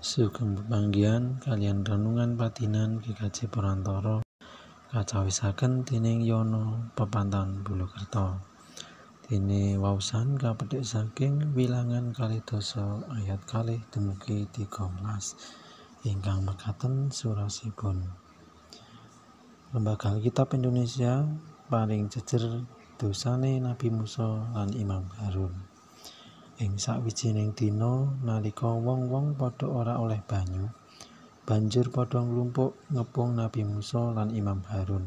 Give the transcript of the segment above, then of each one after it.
Sugeng pepanggihan kalian renungan patinan GKJ Perantara kacawisaken dening Yono Papantan Bulukerto. Dene wausan kapethik saking wilangan kali dosa ayat kalih dumugi 13 ingkang mekaten surasipun. Lembaga Alkitab Indonesia paling jejer dosane Nabi Musa lan Imam Harun. Ing sawijining dina nalika wong-wong padha ora oleh banyu, banjir padha nglumpuk ngepung Nabi Musa lan Imam Harun.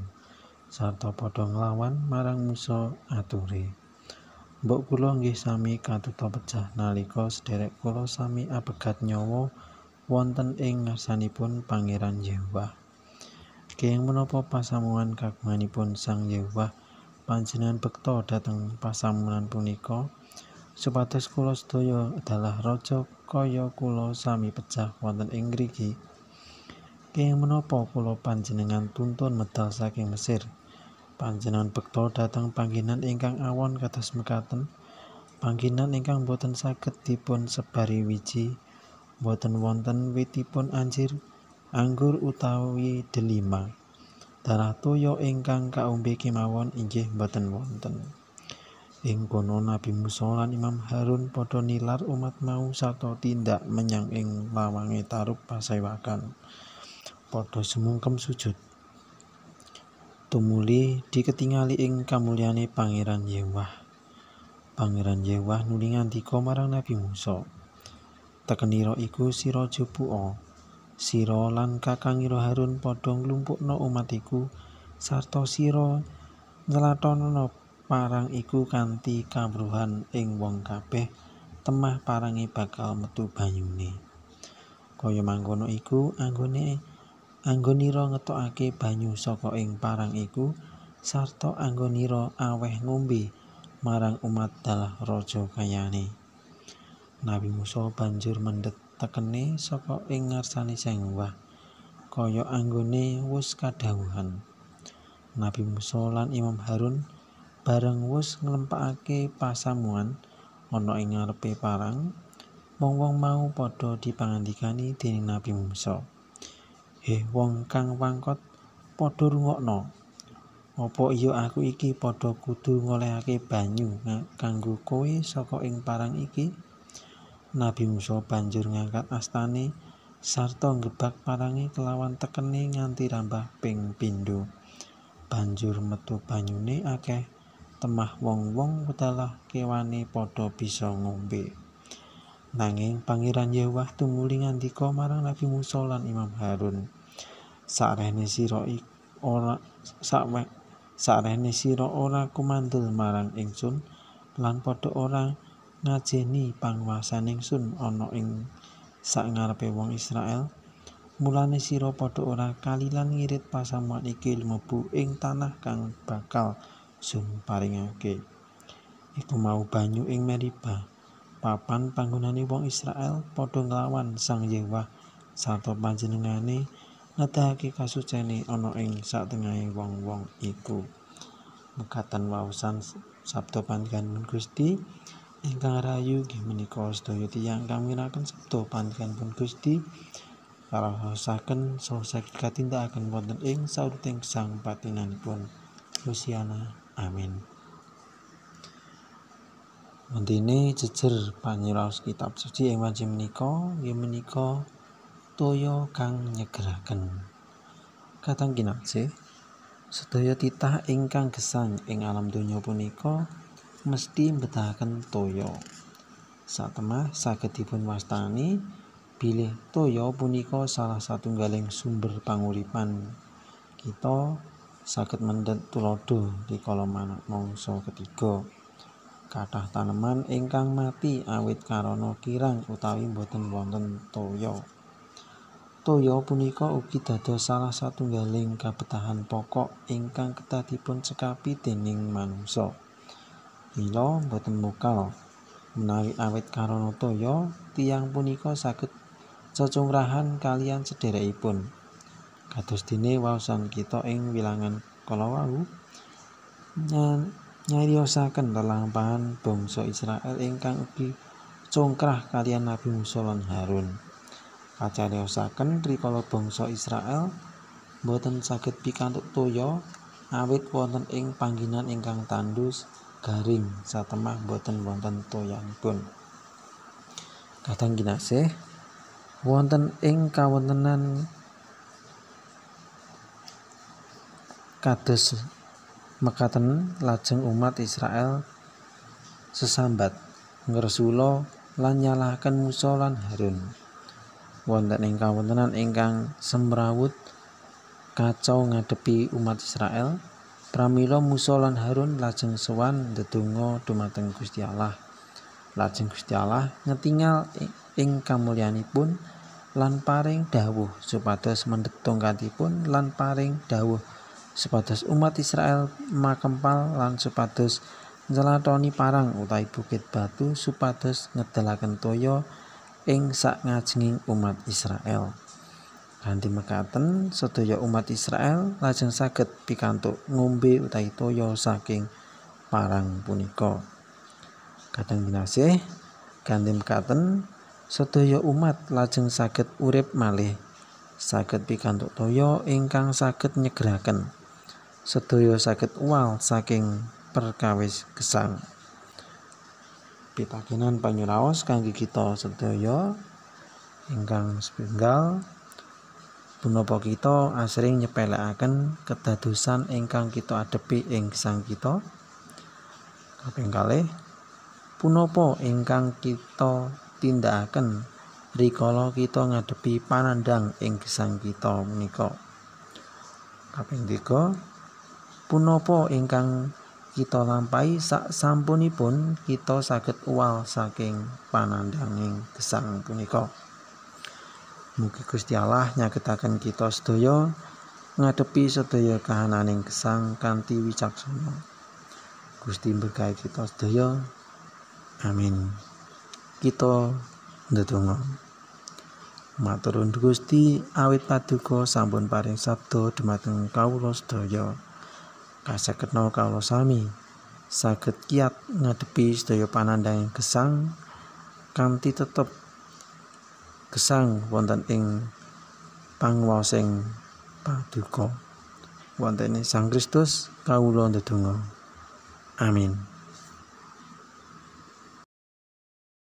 Sarta padha nglawan marang Musa ature. Mbok kula nggih sami katutup pecah nalika sederek kula sami abegat nyawa wonten ing ngarsanipun Pangeran Yehuwa. Kenging menapa pasamuan kagunganipun Sang Yehuwa panjenengan bekto dateng pasamuan punika? supados kula sedaya adalah raja kaya kula sami pecah wonten ing ngriki kenging menapa kula panjenengan tuntun medal saking Mesir panjenengan bekto datang pangginan ingkang awon kados mekaten pangginan ingkang boten saged dipun sebari wiji boten wonten witipun anjir anggur utawi delima Darah toyo ingkang kaumbe kemawon inggih boten wonten. Ing kono Nabi Musa lan Imam Harun padha nilar umat mau sato tindak menyang ing lawange taruk pasewakan. Padha semungkem sujud. Tumuli diketingali ing kamulyane Pangeran Yewah. Pangeran Yewah nuli ngandika marang Nabi Musa. Tekeniro iku sira jupuo. Sira lan kakangiro Harun padha nglumpukno umat iku sarta sira nyelatono parang iku kanti kabruhan ing wong kabeh temah parangi bakal metu banyune kaya mangkono iku anggone anggonira ngetokake banyu saka ing parang iku sarta anggonira aweh ngombe marang umat dalah raja kayane Nabi Musa banjur mendet tekene saka ing ngarsane sengwah kaya anggone wus kadhawuhan Nabi Musa lan Imam Harun bareng wis nglempakake pasamuan ana ing ngarepe parang wong wong mau padha dipangandikani dening nabi Musa eh wong kang wangkot padha rungokno opo iya aku iki padha kudu ngolehake banyu kanggo kowe saka ing parang iki nabi Musa banjur ngangkat astane sarta ngebak parangi kelawan tekeni nganti rambah ping pindho banjur metu banyune akeh temah wong-wong wetalah kewane padha bisa ngombe. Nanging Pangeran Yahwah tumuli ngandika marang Nabi Musa lan Imam Harun. Sarene sira ora sakwe sarene sira ora kumandul marang ingsun lan padha ora ngajeni panguasane ingsun ana ing sak ngarepe wong Israel. Mulane sira padha ora kalilan ngirit pasamuan iki mlebu ing tanah kang bakal sing paringake iku mau banyu ing Meriba papan panggonane wong Israel padha nglawan Sang Yewah sarta panjenengane ngedahake kasucene ana ing satengahing wong-wong iku mekatan wausan sabda panjenengan Gusti ingkang rayu inggih menika sedaya tiyang kang minangkan sabda panjenengan Gusti kalahosaken selesai katindakaken wonten ing sauruting sang patinanipun Luciana Amin. Mendine jejer panyiraos kitab suci ing wajib menika nggih ya menika toya kang nyegeraken. Katang kinasih, sedaya titah ingkang gesang ing alam dunia punika mesti mbetahaken toya. Satemah saged dipun wastani bilih toya punika salah galeng sumber panguripan kita sakit mendet tulodo di kolom mangsa ketiga kathah taneman ingkang mati awit karana kirang utawi boten wonten toya Toyo punika ugi dados salah satunggaling kabetahan pokok ingkang ketatipun cekapi dening manungsa mila boten mukal menawi awit karana toya tiang punika saged cecungrahan kalian sederekipun pun kados dene waosan kita ing wilangan kalawau nyariosaken lelampahan bangsa Israel ingkang ugi congkrah kalian Nabi Musa lan Harun kacariosaken rikala bangsa Israel boten saged pikantuk toya awit wonten ing panggenan ingkang tandus garing satemah boten wonten toyanipun kadang ginasih wonten ing kawontenan Kados mekaten lajeng umat Israel sesambat ngresula lan nyalahaken Musa lan Harun. Wonten ing kawontenan ingkang semrawut kacau ngadepi umat Israel, pramila Musa lan Harun lajeng sowan ndedonga dumateng Gusti Allah. Lajeng Gusti Allah ngetingal ing kamulyanipun lan paring dawuh supados mendhet tongkatipun lan paring dawuh sepatus umat Israel makempal lan supados njelatoni parang utai bukit batu supados ngedalaken toyo ing sak ngajenging umat Israel ganti mekaten sedaya umat Israel lajeng saged pikantuk ngombe utai toyo saking parang punika kadang binasih ganti mekaten sedaya umat lajeng saged urip malih saged pikantuk toya ingkang saged nyegeraken sedaya sakit uwal saking perkawis kesang Pitakenan panyuraos kangge kita sedaya ingkang sepinggal punapa kita asring nyepelekaken kedadosan ingkang kita adepi ing gesang kita. Kaping kalih punapa ingkang kita tindakaken rikala kita ngadepi panandang ing gesang kita menika. Kaping 3 punopo ingkang kita lampai sak sampunipun kita saged uwal saking panandhanging gesang punika. Mugi Gusti Allah nyagetaken kita sedaya ngadepi sedaya kahananing gesang kanthi wicaksana. Gusti berkahi kita sedaya. Amin. Kita ndedonga. Matur nuwun Gusti awit paduka sampun paring sabda dumateng kawula sedaya kasaket no kalau sami saged kiat ngadepi sedaya yang gesang kanti tetep gesang wonten ing pangwasing paduka wontene Sang Kristus kawula ndedonga amin